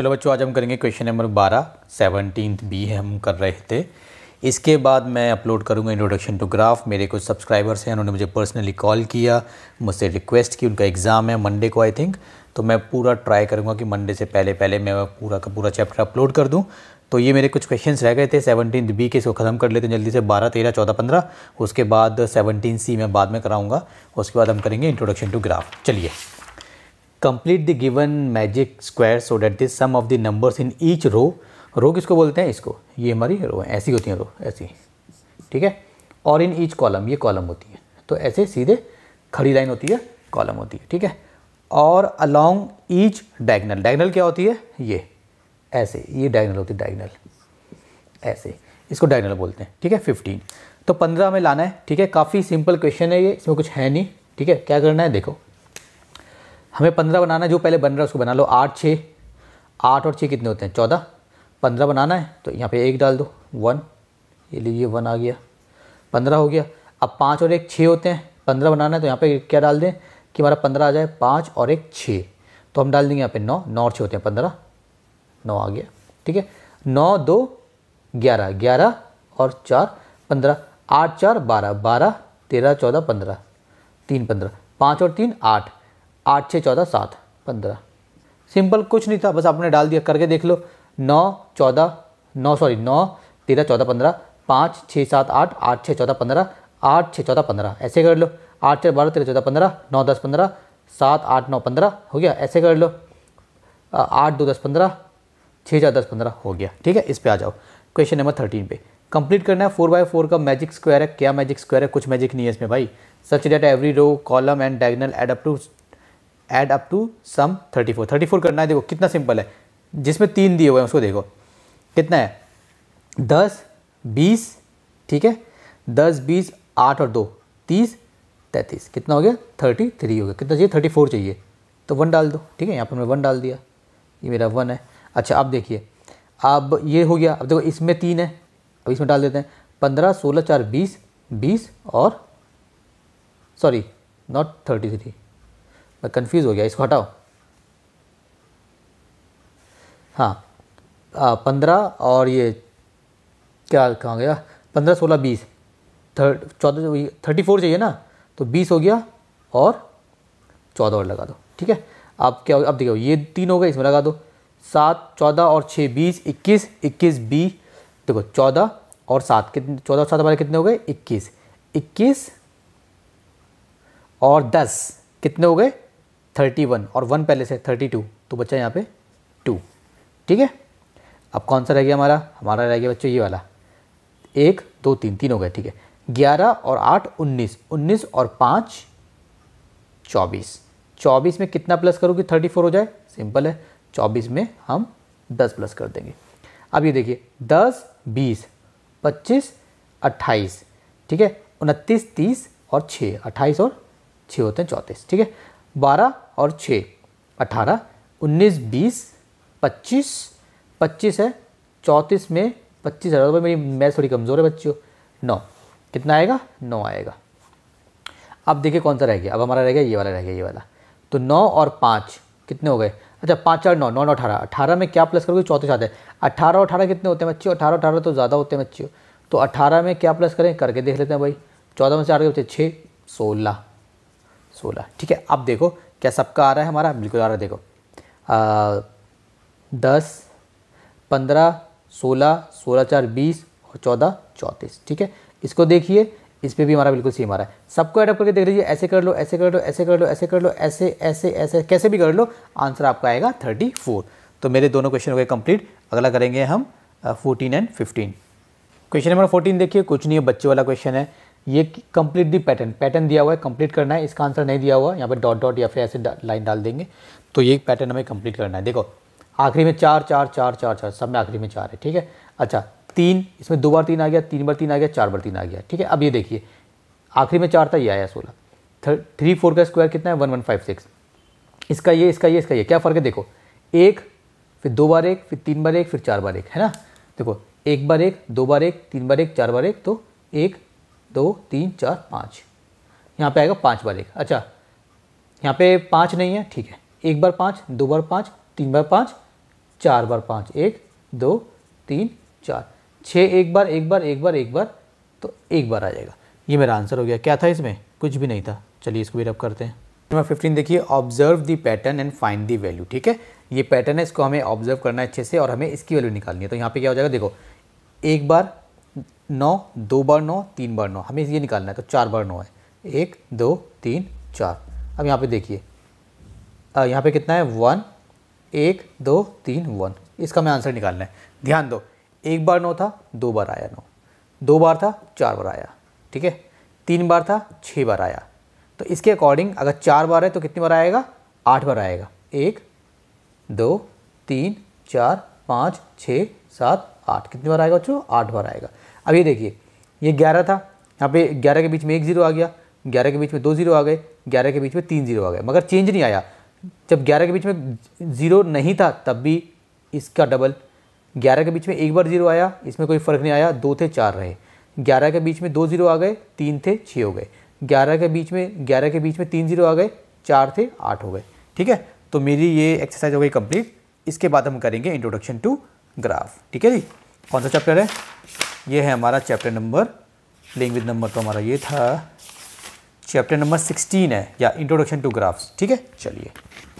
चलो बच्चों आज हम करेंगे क्वेश्चन नंबर बारह सेवनटीन बी है हम कर रहे थे इसके बाद मैं अपलोड करूंगा इंट्रोडक्शन टू ग्राफ मेरे कुछ सब्सक्राइबर्स हैं उन्होंने मुझे पर्सनली कॉल किया मुझसे रिक्वेस्ट की उनका एग्ज़ाम है मंडे को आई थिंक तो मैं पूरा ट्राई करूंगा कि मंडे से पहले पहले मैं पूरा का पूरा चैप्टर अपलोड कर दूँ तो ये मेरे कुछ क्वेश्चंस रह गए थे सेवनटीन बी के इसको ख़त्म कर लेते हैं जल्दी से बारह तेरह चौदह पंद्रह उसके बाद सेवनटीन सी मैं बाद में कराऊँगा उसके बाद हम करेंगे इंट्रोडक्शन टू ग्राफ चलिए complete the given magic square so that the sum of the numbers in each row row किसको बोलते हैं इसको ये हमारी रो है ऐसी होती है रो ऐसी ठीक है और इन ईच कॉलम ये कॉलम होती है तो ऐसे सीधे खड़ी लाइन होती है कॉलम होती है ठीक है और अलॉन्ग ईच डायगनल डायगनल क्या होती है ये ऐसे ये डायगनल होती है डायगनल ऐसे इसको डायगनल बोलते हैं ठीक है फिफ्टीन तो पंद्रह में लाना है ठीक है काफ़ी सिंपल क्वेश्चन है ये इसमें कुछ है नहीं ठीक है क्या करना है देखो हमें पंद्रह बनाना है जो पहले बन रहा है उसको बना लो आठ छः आठ और छः कितने होते हैं चौदह पंद्रह बनाना है तो यहाँ पे एक डाल दो वन ये लीजिए वन आ गया पंद्रह हो गया अब पाँच और एक छः होते हैं पंद्रह बनाना है तो यहाँ पे क्या डाल दें कि हमारा पंद्रह आ जाए पाँच और एक छः तो हम डाल देंगे यहाँ पे नौ नौ और छः होते हैं पंद्रह नौ आ गया ठीक है नौ दो ग्यारह ग्यारह और चार पंद्रह आठ चार बारह बारह तेरह चौदह पंद्रह तीन पंद्रह पाँच और तीन आठ आठ छः चौदह सात पंद्रह सिंपल कुछ नहीं था बस आपने डाल दिया करके देख लो नौ चौदह नौ सॉरी नौ तेरह चौदह पंद्रह पाँच छः सात आठ आठ छः चौदह पंद्रह आठ छः चौदह पंद्रह ऐसे कर लो आठ छः बारह तेरह चौदह पंद्रह नौ दस पंद्रह सात आठ नौ पंद्रह हो गया ऐसे कर लो आठ दो दस पंद्रह छः चार दस पंद्रह हो गया ठीक है इस पर आ जाओ क्वेश्चन नंबर थर्टीन पे कंप्लीट करना है फोर बाय फोर का मैजिक स्क्वायर है क्या मैजिक स्क्वायर है कुछ मैजिक नहीं है इसमें भाई such that every row column and diagonal add to add up to sum 34 34 करना है देखो कितना सिंपल है जिसमें तीन दिए हुए हैं उसको देखो कितना है दस बीस ठीक है दस बीस आठ और दो तीस तैंतीस कितना हो गया थर्टी थ्री हो गया कितना चाहिए थर्टी फोर चाहिए तो वन डाल दो ठीक है यहाँ पर मैं वन डाल दिया ये मेरा वन है अच्छा अब देखिए अब ये हो गया अब देखो इसमें तीन है अब इसमें डाल देते हैं पंद्रह सोलह चार बीस बीस और सॉरी नॉट थर्टी थ्री मैं कन्फ्यूज़ हो गया इसको हटाओ हाँ पंद्रह और ये क्या कहाँ गया पंद्रह सोलह बीस चौदह थर्टी फोर चाहिए ना तो बीस हो गया और चौदह और लगा दो ठीक है आप क्या अब देखो ये तीन हो गए इसमें लगा दो सात चौदह और छः बीस इक्कीस इक्कीस बी देखो चौदह और सात कितने चौदह और सात हमारे कितने हो गए इक्कीस इक्कीस और दस कितने हो गए थर्टी वन और वन पहले से थर्टी टू तो बच्चा यहाँ पे टू ठीक है अब कौन सा रह गया हमारा हमारा रह गया बच्चों ये वाला एक दो तीन तीन हो गए ठीक है ग्यारह और आठ उन्नीस उन्नीस और पाँच चौबीस चौबीस में कितना प्लस करूँ कि थर्टी फोर हो जाए सिंपल है चौबीस में हम दस प्लस कर देंगे अब ये देखिए दस बीस पच्चीस अट्ठाईस ठीक है उनतीस तीस और छः अट्ठाईस और छः होते हैं चौंतीस ठीक है बारह और छः अठारह उन्नीस बीस पच्चीस पच्चीस है चौंतीस में पच्चीस हज़ार रुपये मेरी मैथ थोड़ी कमज़ोर है बच्चों नौ कितना आएगा नौ आएगा अब देखिए कौन सा रह गया अब हमारा रह गया ये वाला रह गया ये वाला तो नौ और पाँच कितने हो गए अच्छा पाँच चार नौ नौ नौ अठारह अठारह में क्या प्लस करोगे चौंतीस आते हैं अठारह और अठारह कितने होते हैं बच्चे अठारह अठारह तो ज़्यादा होते हैं बच्चे तो अठारह में क्या प्लस करें करके देख लेते हैं भाई चौदह में से आठ के बच्चे छः सोलह सोलह ठीक है अब देखो क्या सबका आ रहा है हमारा बिल्कुल आ रहा है देखो आ, दस पंद्रह सोलह सोलह चार बीस और चौदह चौंतीस ठीक है इसको देखिए इस पर भी हमारा बिल्कुल सेम आ रहा है सबको एडअप करके देख लीजिए ऐसे कर लो ऐसे कर लो ऐसे कर लो ऐसे कर लो ऐसे ऐसे ऐसे कैसे भी कर लो आंसर आपका आएगा थर्टी फोर तो मेरे दोनों क्वेश्चन हो गए कंप्लीट अगला करेंगे हम fourteen and fifteen question number fourteen देखिए कुछ नहीं है बच्चे वाला क्वेश्चन है ये कंप्लीट दी पैटर्न पैटर्न दिया हुआ है कंप्लीट करना है इसका आंसर नहीं दिया हुआ है यहाँ पर डॉट डॉट या फिर ऐसे लाइन डाल देंगे तो ये पैटर्न हमें कंप्लीट करना है देखो आखिरी में चार चार चार चार चार सब में आखिरी में चार है ठीक है अच्छा तीन इसमें दो बार तीन आ गया तीन बार तीन आ गया चार बार तीन आ गया ठीक है अब ये देखिए आखिरी में चार था ये आया सोलह थ्री फोर का स्क्वायर कितना है वन वन फाइव सिक्स इसका ये इसका ये इसका ये क्या फ़र्क है देखो एक फिर दो बार एक फिर तीन बार एक फिर चार बार एक है ना देखो एक बार एक दो बार एक तीन बार एक चार बार एक तो एक दो तीन चार पाँच यहाँ पे आएगा पाँच बार एक अच्छा यहाँ पे पाँच नहीं है ठीक है एक बार पाँच दो बार पाँच तीन बार पाँच चार बार पाँच एक दो तीन चार छः एक बार एक बार एक बार एक बार तो एक बार आ जाएगा ये मेरा आंसर हो गया क्या था इसमें कुछ भी नहीं था चलिए इसको भी रब करते हैं नंबर फिफ्टीन देखिए observe the pattern and find the value ठीक है ये पैटर्न है इसको हमें ऑब्जर्व करना है अच्छे से और हमें इसकी वैल्यू निकालनी है तो यहाँ पे क्या हो जाएगा देखो एक बार नौ दो बार नौ तीन बार नौ हमें ये निकालना है तो चार बार नौ है एक दो तीन चार अब यहाँ पे देखिए यहाँ पे कितना है वन एक दो तीन वन इसका हमें आंसर निकालना है ध्यान दो एक बार नौ था दो बार आया नौ दो बार था चार बार आया ठीक है तीन बार था छः बार आया तो इसके अकॉर्डिंग अगर चार बार है तो कितनी बार आएगा आठ बार आएगा एक दो तीन चार पाँच छः सात आठ कितनी बार आएगा बच्चों आठ बार आएगा अब ये देखिए ये ग्यारह था यहाँ पे ग्यारह के बीच में एक जीरो आ गया ग्यारह के बीच में दो जीरो आ गए ग्यारह के बीच में तीन जीरो आ गए मगर चेंज नहीं आया जब ग्यारह के बीच में जीरो नहीं था तब भी इसका डबल ग्यारह के बीच में एक बार जीरो आया इसमें कोई फर्क नहीं आया दो थे चार रहे ग्यारह के बीच में दो जीरो आ गए तीन थे छः हो गए ग्यारह के बीच में ग्यारह के बीच में तीन जीरो आ गए चार थे आठ हो गए ठीक है तो मेरी ये एक्सरसाइज हो गई कंप्लीट इसके बाद हम करेंगे इंट्रोडक्शन टू ग्राफ ठीक है जी कौन सा चैप्टर है ये है हमारा चैप्टर नंबर लैंग्वेज नंबर तो हमारा ये था चैप्टर नंबर सिक्सटीन है या इंट्रोडक्शन टू ग्राफ्स ठीक है चलिए